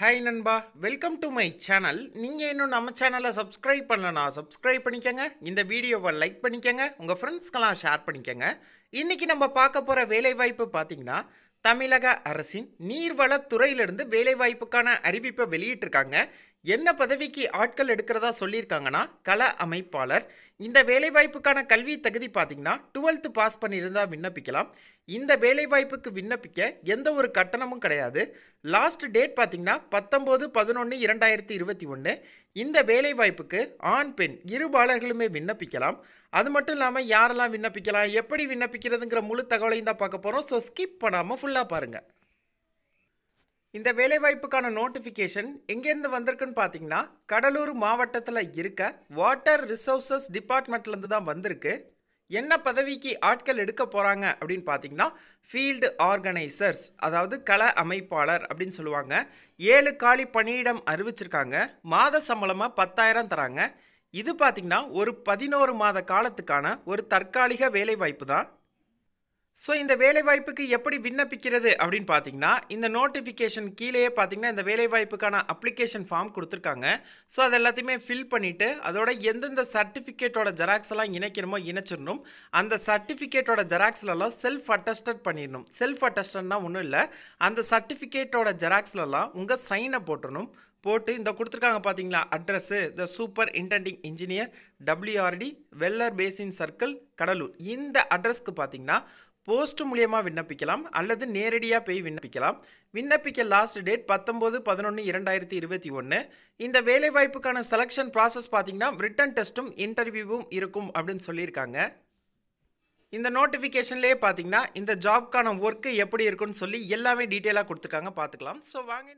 hi நண்பா welcome to my channel நீங்கள் இன்னும் நம்ம சேனலை சப்ஸ்கிரைப் பண்ணலனா சப்ஸ்கிரைப் பண்ணிக்கோங்க இந்த வீடியோவை லைக் பண்ணிக்கோங்க உங்கள் ஃப்ரெண்ட்ஸ்க்கெல்லாம் ஷேர் பண்ணிக்கோங்க இன்றைக்கி நம்ம பார்க்க போகிற வேலைவாய்ப்பு பார்த்திங்கன்னா தமிழக அரசின் நீர்வளத்துறையிலிருந்து வேலைவாய்ப்புக்கான அறிவிப்பை வெளியிட்டிருக்காங்க என்ன பதவிக்கு ஆட்கள் எடுக்கிறதா சொல்லியிருக்காங்கன்னா கள அமைப்பாளர் இந்த வேலைவாய்ப்புக்கான கல்வி தகுதி பார்த்திங்கன்னா டுவெல்த்து பாஸ் பண்ணியிருந்தால் விண்ணப்பிக்கலாம் இந்த வேலைவாய்ப்புக்கு விண்ணப்பிக்க எந்த ஒரு கட்டணமும் கிடையாது லாஸ்ட் டேட் பார்த்திங்கன்னா பத்தொம்போது பதினொன்று இரண்டாயிரத்தி இருபத்தி ஒன்று இந்த வேலைவாய்ப்புக்கு ஆண் பெண் இருபாலர்களுமே விண்ணப்பிக்கலாம் அது மட்டும் இல்லாமல் யாரெல்லாம் விண்ணப்பிக்கலாம் எப்படி விண்ணப்பிக்கிறதுங்கிற முழு தகவலையும் தான் பார்க்க போகிறோம் ஸோ ஸ்கிப் பண்ணாமல் ஃபுல்லாக பாருங்கள் இந்த வேலைவாய்ப்புக்கான நோட்டிஃபிகேஷன் எங்கேருந்து வந்திருக்குன்னு பார்த்தீங்கன்னா கடலூர் மாவட்டத்தில் இருக்க வாட்டர் ரிசோர்சஸ் டிபார்ட்மெண்ட்லேருந்து தான் வந்திருக்கு என்ன பதவிக்கு ஆட்கள் எடுக்க போகிறாங்க அப்படின்னு பார்த்தீங்கன்னா ஃபீல்டு ஆர்கனைசர்ஸ் அதாவது கல அமைப்பாளர் அப்படின்னு சொல்லுவாங்க ஏழு காலி பணியிடம் அறிவிச்சிருக்காங்க மாத சம்பளமாக பத்தாயிரம் தராங்க இது பார்த்திங்கன்னா ஒரு பதினோரு மாத காலத்துக்கான ஒரு தற்காலிக வேலைவாய்ப்பு தான் ஸோ இந்த வேலைவாய்ப்புக்கு எப்படி விண்ணப்பிக்கிறது அப்படின்னு பார்த்தீங்கன்னா இந்த நோட்டிஃபிகேஷன் கீழேயே பார்த்தீங்கன்னா இந்த வேலைவாய்ப்புக்கான அப்ளிகேஷன் ஃபார்ம் கொடுத்துருக்காங்க ஸோ அது எல்லாத்தையுமே ஃபில் பண்ணிவிட்டு அதோட எந்தெந்த சர்டிஃபிகேட்டோட ஜெராக்ஸ் எல்லாம் இணைக்கணுமோ இணைச்சிடணும் அந்த சர்டிஃபிகேட்டோட ஜெராக்ஸ்லலாம் செல்ஃப் அட்டஸ்டட் பண்ணிடணும் செல்ஃப் அட்டஸ்டட்னா ஒன்றும் இல்லை அந்த சர்டிஃபிகேட்டோட ஜெராக்ஸ்லலாம் உங்கள் சைனை போட்டணும் போட்டு இந்த கொடுத்துருக்காங்க பார்த்தீங்களா address the super intending engineer WRD Vellar basin circle Cuddalore இந்த அட்ரஸ்க்கு பார்த்தீங்கன்னா போஸ்ட் மூலியமாக விண்ணப்பிக்கலாம் அல்லது நேரடியாக போய் விண்ணப்பிக்கலாம் விண்ணப்பிக்க லாஸ்ட் டேட் பத்தொம்போது பதினொன்று இரண்டாயிரத்தி இருபத்தி ஒன்று இந்த வேலைவாய்ப்புக்கான செலெக்ஷன் ப்ராசஸ் பார்த்திங்கன்னா ரிட்டன் டெஸ்ட்டும் இன்டர்வியூவும் இருக்கும் அப்படின்னு சொல்லியிருக்காங்க இந்த நோட்டிஃபிகேஷன்லேயே பார்த்தீங்கன்னா இந்த ஜாப்க்கான ஒர்க்கு எப்படி இருக்குன்னு சொல்லி எல்லாமே டீட்டெயிலாக கொடுத்துருக்காங்க பார்த்துக்கலாம் ஸோ வாங்க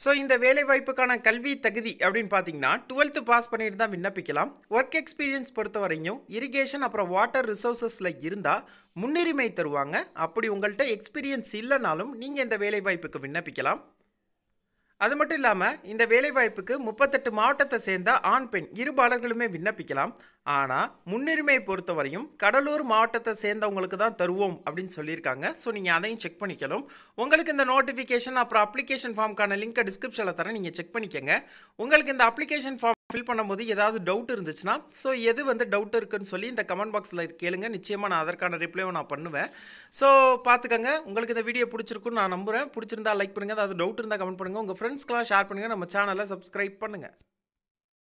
ஸோ இந்த வேலைவாய்ப்புக்கான கல்வி தகுதி அப்படின்னு பார்த்தீங்கன்னா டுவெல்த்து பாஸ் பண்ணிட்டு தான் விண்ணப்பிக்கலாம் ஒர்க் எக்ஸ்பீரியன்ஸ் பொறுத்த வரையும் இரிகேஷன் அப்புறம் வாட்டர் ரிசோர்ஸஸில் இருந்தால் முன்னுரிமை தருவாங்க அப்படி உங்கள்கிட்ட எக்ஸ்பீரியன்ஸ் இல்லைனாலும் நீங்கள் இந்த வேலைவாய்ப்புக்கு விண்ணப்பிக்கலாம் அது மட்டும் இல்லாமல் இந்த வேலைவாய்ப்புக்கு முப்பத்தெட்டு மாவட்டத்தை சேர்ந்த ஆண் பெண் இருபாளர்களுமே விண்ணப்பிக்கலாம் ஆனால் முன்னுரிமை பொறுத்தவரையும் கடலூர் மாவட்டத்தை சேர்ந்தவங்களுக்கு தான் தருவோம் அப்படின்னு சொல்லியிருக்காங்க ஸோ நீங்கள் அதையும் செக் பண்ணிக்கலாம் உங்களுக்கு இந்த நோட்டிஃபிகேஷன் அப்புறம் அப்ளிகேஷன் ஃபார்ம்க்கான லிங்க்கை டிஸ்கிரிப்ஷனில் தரேன் நீங்கள் செக் பண்ணிக்கோங்க உங்களுக்கு இந்த அப்ளிகேஷன் ஃபார்ம் ஃபில் பண்ணும்போது ஏதாவது டவுட் இருந்துச்சுன்னா ஸோ எது வந்து டவுட் இருக்குன்னு சொல்லி இந்த கமெண்ட் பாக்ஸில் கேளுங்க நிச்சயமாக நான் அதற்கான ரிப்ளையும் நான் பண்ணுவேன் ஸோ பார்த்துக்கங்க உங்களுக்கு இந்த வீடியோ பிடிச்சிருக்கும் நான் நம்புகிறேன் பிடிச்சிருந்தா லைக் பண்ணுங்கள் அதாவது டவுட் இருந்தால் கமெண்ட் பண்ணுங்கள் உங்கள் ஃப்ரெண்ட்ஸ்க்கெலாம் ஷேர் பண்ணுங்கள் நம்ம சேனலை சப்ஸ்கிரைப் பண்ணுங்கள்